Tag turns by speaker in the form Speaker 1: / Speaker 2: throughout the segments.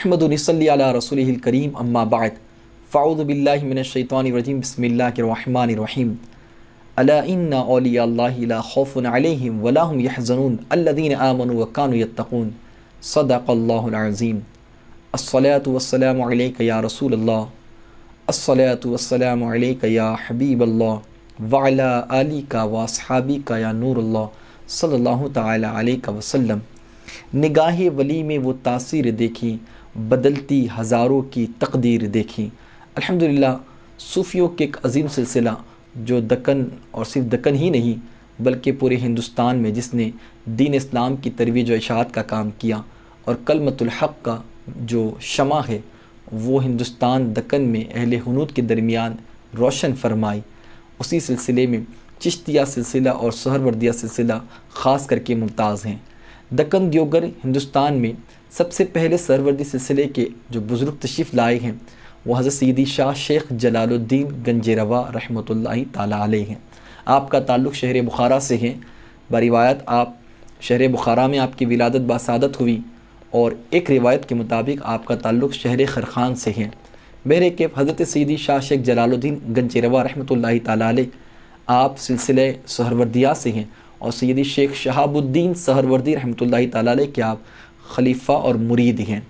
Speaker 1: अहमदनसल रसूल करीम अम्माबाद फ़ाउदबिल्लिमिनशैतरजीम बसमीम अलाफ़ुम वलाम यहजनून अल्लिन आमन वक़ानतकून सदाक़ल्लाज़ीम असलात या रसूल असलात या हबीब वाला अली का वासहाबी का या नूर सल्लल्लाहु ताला अलैहि निगाह वली में वो तासीर देखी बदलती हज़ारों की तकदीर देखी अल्हम्दुलिल्लाह सूफ़ियों के एक अजीम सिलसिला जो दक्कन और सिर्फ दक्कन ही नहीं बल्कि पूरे हिंदुस्तान में जिसने दीन इस्लाम की तरवीज इशात का काम किया और कलमतुल्हक का जो शमा है वो हिंदुस्तान दक्कन में अहल हनूद के दरमियान रोशन फरमाई उसी सिलसिले में चिश्तिया सिलसिला और सहरवर्दिया सिलसिला ख़ास करके मुमताज़ हैं दक्कन दियोगर हिंदुस्तान में सबसे पहले सरवर्दी सिलसिले के जो बुज़ुर्ग तशीफ़ लाए हैं वह हज़रत सीदी शाह शेख जलालुद्दीन गंजेरवा रहमत ताला हैं आपका ताल्लुक़ शहर बुखारा से है बरिवायत आप शहर बुखारा में आपकी विलादत बासादत हुई और एक रिवायत के मुताबिक आपका ताल्लुक़ शहर खरखान से है मेरे के हज़रत सीदी शाह शेख जलालुद्दीन गंजेरवा रहमत ताला आप सिलसिले सहरवर्दिया से हैं और सैदी शेख शहाबुद्दीन सहरवर्दी रहमत ताली के आप खलीफा और मुरीद हैं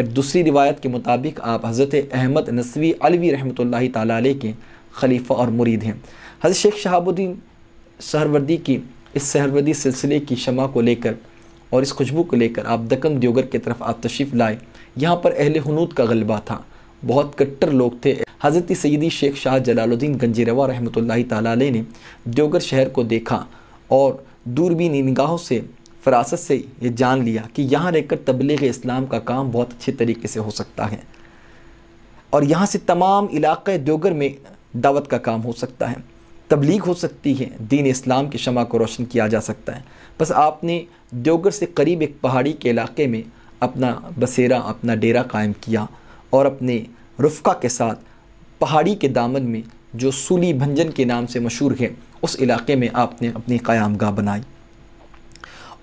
Speaker 1: एक दूसरी रिवायत के मुताबिक आप हज़रत अहमद नसवी अलवी रहमत ताली के खलीफा और मुरीद हैं हज़रत शेख शहाबुद्दीन सहरवर्दी की इस सहरवर्दी सिलसिले की शमा को लेकर और इस खुशबू को लेकर आप दकन दियोगर की तरफ आप तशरीफ़ लाए यहाँ पर अहल हनूद का गलबा था बहुत कट्टर लोग थे हज़रत सैदी शेख शाह जलालुद्दीन गंजेरवा रहमत ला ने दियोगर शहर को देखा और दूरबीनी निगाहों से फरासत से ये जान लिया कि यहाँ रहकर तबलीग इस्लाम का काम बहुत अच्छे तरीके से हो सकता है और यहाँ से तमाम इलाक़ दोगर में दावत का काम हो सकता है तबलीग हो सकती है दीन इस्लाम की शमा को रोशन किया जा सकता है बस आपने दोगर से करीब एक पहाड़ी के इलाके में अपना बसेरा अपना डेरा कायम किया और अपने रुफ़ा के साथ पहाड़ी के दामन में जो सूली भंजन के नाम से मशहूर है उस इलाके में आपने अपनी क़याम गाह बनाई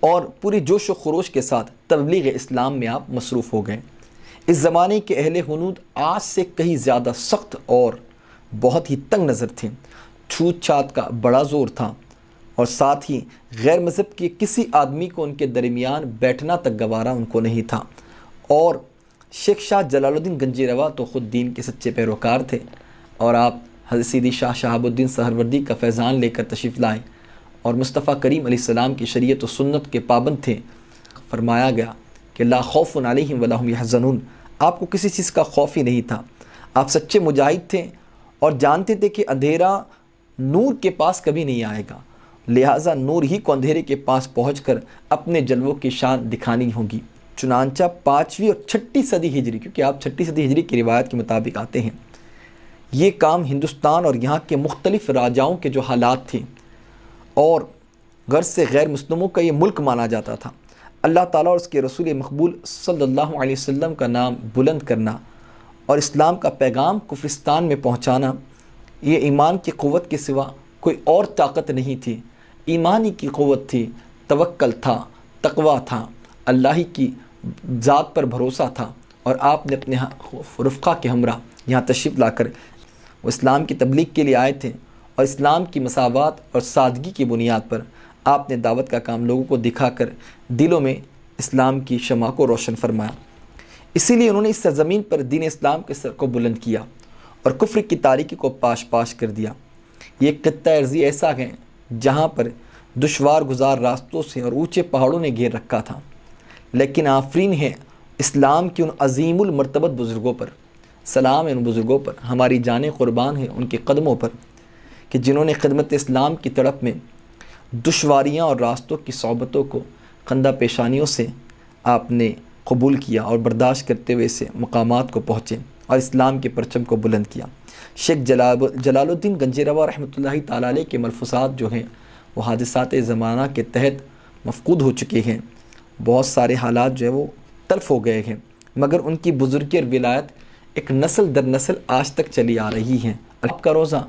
Speaker 1: और पूरी जोश व खरोश के साथ तबलीग इस्लाम में आप मसरूफ़ हो गए इस ज़माने के अहल हनूद आज से कहीं ज़्यादा सख्त और बहुत ही तंग नज़र थे छूत छात का बड़ा ज़ोर था और साथ ही गैर मज़हब के किसी आदमी को उनके दरमियान बैठना तक गवारा उनको नहीं था और शेख शाह जलालुद्दीन गंजीरवा तो ख़ुद दीन के सच्चे पैरोकार थे और आप हजरत सीदी शाह शहाबुद्दीन सहरवर्दी का फैज़ान लेकर तशरीफ़ लाएँ और मुस्तफ़ा करीम सलाम की शरीय व सुन्नत के पाबंद थे फरमाया गया कि ला खौफ अलहम यह जनून आपको किसी चीज़ का खौफ ही नहीं था आप सच्चे मुजाहिद थे और जानते थे कि अंधेरा नूर के पास कभी नहीं आएगा लिहाजा नूर ही को अंधेरे के पास पहुँच कर अपने जलवों की शान दिखानी होगी चुनानचा पाँचवीं और छठी सदी हिजरी क्योंकि आप छठी सदी हिजरी की रिवायत के मुताबिक आते हैं ये काम हिंदुस्तान और यहाँ के मुख्तलिफ़ राजाओं के जो हालात थे और गर्ज से गैर मुस्लिमों का ये मुल्क माना जाता था अल्लाह ताला और उसके रसूल मकबूल सल्लल्लाहु अलैहि वसल्लम का नाम बुलंद करना और इस्लाम का पैगाम कुफिस्तान में पहुंचाना ये ईमान की क़वत के सिवा कोई और ताकत नहीं थी ईमान ही की क़वत थी तवक्ल था तकवा था अल्लाह ही की ज़ात पर भरोसा था और आपने अपने रफ़ा के हमरा यहाँ तशरीफ़ लाकर वो इस्लाम की तबलीग के लिए आए थे और इस्लाम की मसावत और सादगी की बुनियाद पर आपने दावत का काम लोगों को दिखाकर दिलों में इस्लाम की शमा को रोशन फरमाया इसीलिए उन्होंने इस सरज़मीन पर दीन इस्लाम के सर को बुलंद किया और कुफ्र की तारीख़ी को पाश पाश कर दिया ये कत्ता अर्जी ऐसा है जहाँ पर दुशवार गुजार रास्तों से और ऊँचे पहाड़ों ने घेर रखा था लेकिन आफरीन है इस्लाम की उन अजीमुल मरतबत बुज़ुर्गों पर सलाम है उन बुज़ुर्गों पर हमारी जान क़ुरबान है उनके कदमों पर कि जिन्होंने खदमत इस्लाम की तड़प में दुशवारियाँ और रास्तों की सोबतों को कंधा पेशानियों से आपने कबूल किया और बर्दाश्त करते हुए इसे मकाम को पहुँचे और इस्लाम के परचम को बुलंद किया शेख जला जलालुद्दीन गंजेरवा रहमत ताल के मलफूसात जो हैं वो हादसात ज़माना के तहत मफकूद हो चुके हैं बहुत सारे हालात जो है वो तलफ हो गए हैं मगर उनकी बुज़ुर्गी और विलायत एक नस्ल दर नस्ल आज तक चली आ रही हैं का रोज़ा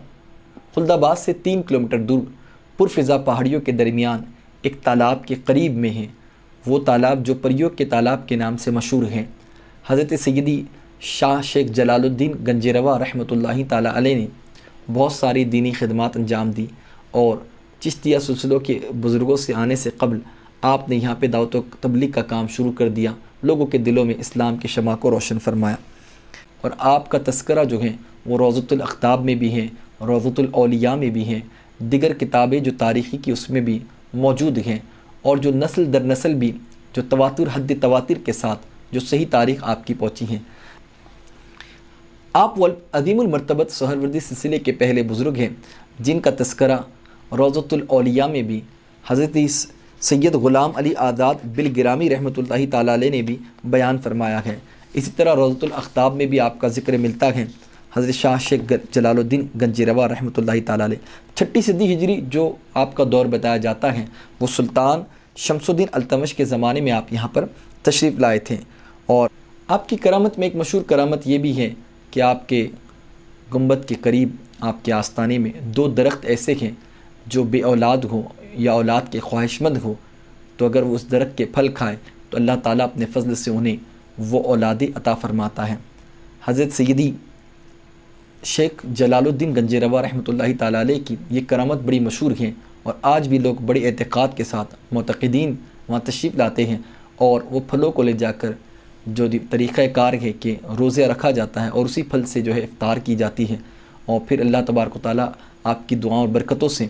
Speaker 1: खुलदाबाद से तीन किलोमीटर दूर पुरफिज़ा पहाड़ियों के दरमियान एक तालाब के करीब में है वो तालाब जो परियों के तालाब के नाम से मशहूर हैं हज़रत सैदी शाह शेख जलालुद्दीन गंजेरवा रहमत ताला ने बहुत सारी दीनी खदमात अंजाम दी और चिश्तिया सिलसिलों के बुज़ुर्गों से आने से कबल आपने यहाँ पर दावत तबलीग का काम शुरू कर दिया लोगों के दिलों में इस्लाम की शमा को रोशन फरमाया और आपका तस्करा जो है वो रोज़तलखताब में भी हैं रौज़तुलौलिया में भी हैं दिगर किताबें जो तारीख़ी की उसमें भी मौजूद हैं और जो नस्ल दर नस्ल भी जो तवातुर हद तवातिर के साथ जो सही तारीख़ आपकी पहुँची हैं आप वल सहरवर्दी सिलसिले के पहले बुज़ुर्ग हैं जिनका तस्करा रोज़तुलौलिया में भी हज़रत सैयद ग़ुलाम अली आज़ाद ग्रामी रहमत ताली ने भी बयान फरमाया है इसी तरह रोज़तुलख्ताब में भी आपका ज़िक्र मिलता है हज़रत शाह शेख जलालुद्दीन रवा रहमत ला छठी सदी हिजरी जो आपका दौर बताया जाता है वो सुल्तान शमसुद्दीन अलतमश के ज़माने में आप यहाँ पर तशरीफ़ लाए थे और आपकी करामत में एक मशहूर करामत ये भी है कि आपके गुम्बद के करीब आपके आस्थाने में दो दरख्त ऐसे हैं जो बे औलाद हो या औलाद के ख्वाहिशमंद हो तो अगर वो उस दरख्त के फल खाए तो अल्लाह ताला अपने फ़ज़ल से उन्हें वो औलादे अता फ़रमाता है हज़रत सैदी शेख जलालुद्दीन गंजेरवा रहमत ताला की ये करामत बड़ी मशहूर हैं और आज भी लोग बड़े एतक़ाद के साथ मतदीन वहाँ तशरीफ़ लाते हैं और वह फलों को ले जाकर जो तरीक़ार है कि रोज़े रखा जाता है और उसी फल से जो है इफ़ार की जाती है और फिर अल्लाह तबारक ताली आपकी दुआ और बरकतों से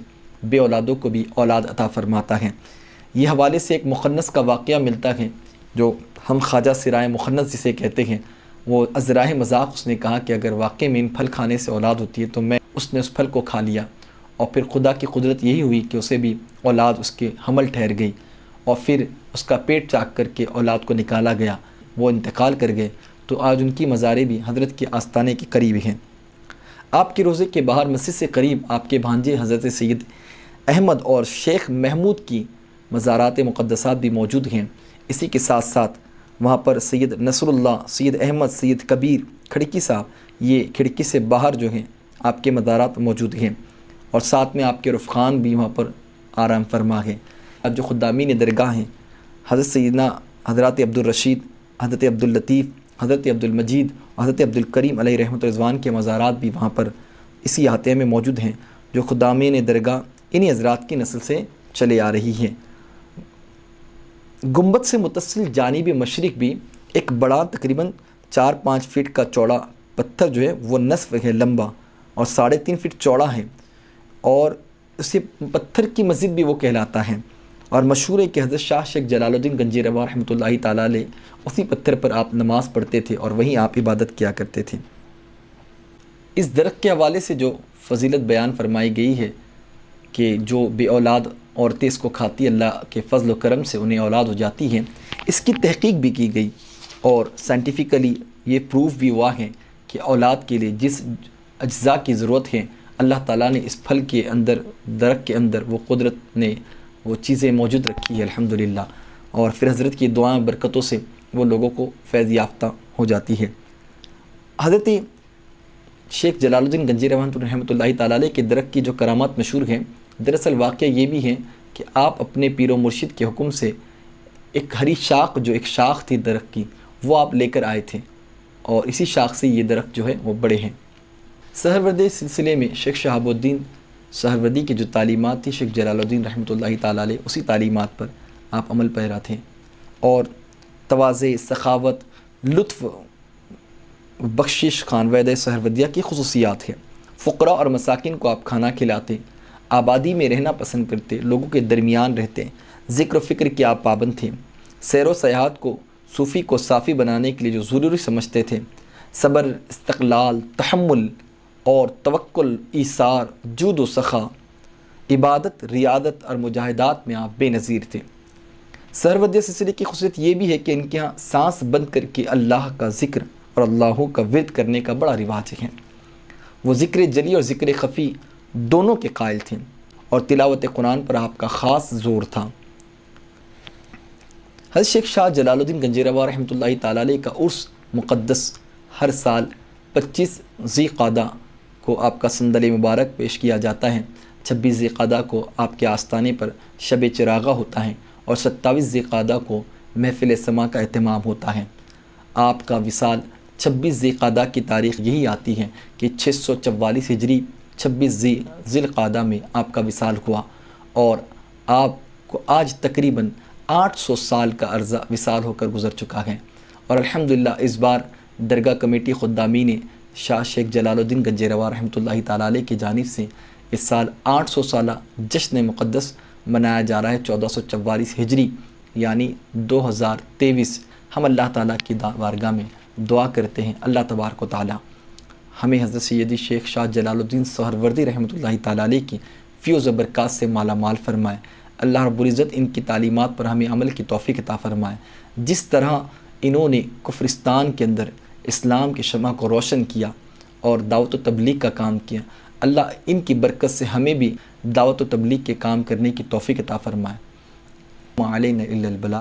Speaker 1: बे औलादों को भी औलाद अता फ़रमाता है ये हवाले से एक मुखनस का वाक़ मिलता है जो हम ख्वाजा सिराए मुखनस जिसे कहते हैं वो अजरा मजाक उसने कहा कि अगर वाकई में इन फल खाने से औलाद होती है तो मैं उसने उस फल को खा लिया और फिर खुदा की कुदरत यही हुई कि उसे भी औलाद उसके हमल ठहर गई और फिर उसका पेट चाक करके औलाद को निकाला गया वो इंतकाल कर गए तो आज उनकी मज़ारे भी हजरत के आस्थाने के करीब हैं आपके रोज़े के बाहर मस्जिद से करीब आपके भांजे हज़रत सैद अहमद और शेख महमूद की मज़ारात मुक़दसात भी मौजूद हैं इसी के साथ साथ वहाँ पर सैयद नसरुल्ला सैयद अहमद सैयद कबीर खिड़की साहब ये खिड़की से बाहर जो हैं आपके मदारात मौजूद हैं और साथ में आपके रफ़ान भी वहाँ पर आराम फरमा है अब जो खुदामी ने दरगाह हैं हज़रत सैदना हज़रत अब्दुलरशीद हज़रत अब्दुल्लतीफ़ हज़रत अब्दुलमजीद हज़रत अब्दुलकरीम रहमत रजवान के मज़ारात भी वहाँ पर इसी अहाते में मौजूद हैं जो खुदामी ने दरगाह इन्हीं हजरात की नस्ल से चले आ रही हैं गुम्बद से मुतसिल जानब मशरक़ भी एक बड़ा तकरीबन चार पाँच फीट का चौड़ा पत्थर जो है वो नसफ है लंबा और साढ़े तीन फीट चौड़ा है और उसे पत्थर की मस्जिद भी वो कहलाता है और मशहूर है कि हज़रत शाह शेख जलालुद्दीन गंजीरवा रहमतुल्लाह ताली उसी पत्थर पर आप नमाज़ पढ़ते थे और वहीं आप इबादत किया करते थे इस दरख्त के हवाले से जो फजीलत बयान फरमाई गई है कि जो बे औलाद औरतें इसको खाती अल्लाह के फजल करम से उन्हें औलाद हो जाती है इसकी तहकीक भी की गई और साइंटिफिकली ये प्रूफ भी हुआ है कि औलाद के लिए जिस अज्जा की ज़रूरत है अल्लाह ताला ने इस फल के अंदर दरक़ के अंदर वो कुदरत ने वो चीज़ें मौजूद रखी है अल्हम्दुलिल्लाह और फिर हज़रत की दुआ बरकतों से वो लोगों को फैज़ याफ्ता हो जाती है हज़रत शेख जलालुद्दीन गंजी रहमत रहमत के दरख की जो करामात मशहूर हैं दरअसल वाक़ ये भी है कि आप अपने व मुर्शिद के हुक्म से एक हरी शाख जो एक शाख थी दरख्त की वो आप लेकर आए थे और इसी शाख से ये दरख्त जो है वो बड़े हैं सहरवर्दी सिलसिले में शेख शहाबुद्दीन सहरवर्दी की जो तालीमत थी शेख जलालुद्दीन रहमत ला उसी तालीमत पर आप अमल पैरा थे और तोज़े सखावत लुत्फ़ बख्शिश खान वैद सहरवदिया की खसूसियात है फ़ुकरा और मसाकिन को आप खाना खिलाते आबादी में रहना पसंद करते लोगों के दरमियान रहते ज़िक्र फ़िक्र के आप पाबंद थे सैर सयाहत को सूफ़ी को साफ़ी बनाने के लिए जो ज़रूरी समझते थे सब्र इस्तलाल तहमुल और तवक्ल ईसार जूद व सखा इबादत रियादत और मुजाहिदात में आप बेनज़ीर थे सरवद सिलसिले की खसूसियत ये भी है कि इनके यहाँ सांस बंद करके अल्लाह का ज़िक्र और अल्लाह का विद करने का बड़ा रिवाज है वो ज़िक्र जली और ज़िक्र खफ़ी दोनों के कायल थीं और तिलावत कुरान पर आपका ख़ास ज़ोर था हर शेख शाह जलालुद्दीन गंजेरावा रहमत ताली का उर्स मुक़दस हर साल पच्चीस जी क़ादा को आपका संदल मुबारक पेश किया जाता है छब्बीस क़ादा को आपके आस्थाने पर शब चिरागा होता है और सत्ताईस क़ादा को महफिल समा का अहतमाम होता है आपका विसाल छब्बीस क़ादा की तारीख यही आती है कि छः सौ चवालीस हिजरी छब्बीस जी ज़िलक़ादा में आपका विसाल हुआ और आपको आज तकरीबन 800 साल का अर्ज़ा विसाल होकर गुजर चुका है और अल्हम्दुलिल्लाह इस बार दरगाह कमेटी खुदामी ने शाह शेख जलालुद्दीन गंजेरवा रहमत ताला की जानब से इस साल 800 साल जश्न मुक़दस मनाया जा रहा है चौदह सौ चवालीस हिजरी यानी दो हज़ार तेईस हम अल्लाह ताली की वारगाह में दुआ करते हैं अल्लाह तबारक ताली हमें हज़रत सैदी शेख शाह जलालुद्दीन सहरवर्दी रहमत ताली की फ़्यूज़ बरक़ात से माला माल फरमाए अल्लाह रबुल्ज़त इनकी तालीमत पर हमें अमल की तोफ़ी किता फ़रमाए जिस तरह इन्होंने कुफ्रिस्तान के अंदर इस्लाम के शमा को रोशन किया और दावत तबलीग का काम किया अल्लाह इनकी बरकत से हमें भी दावत तबलीग के काम करने की तोफ़ी किता फ़रमाए मालबला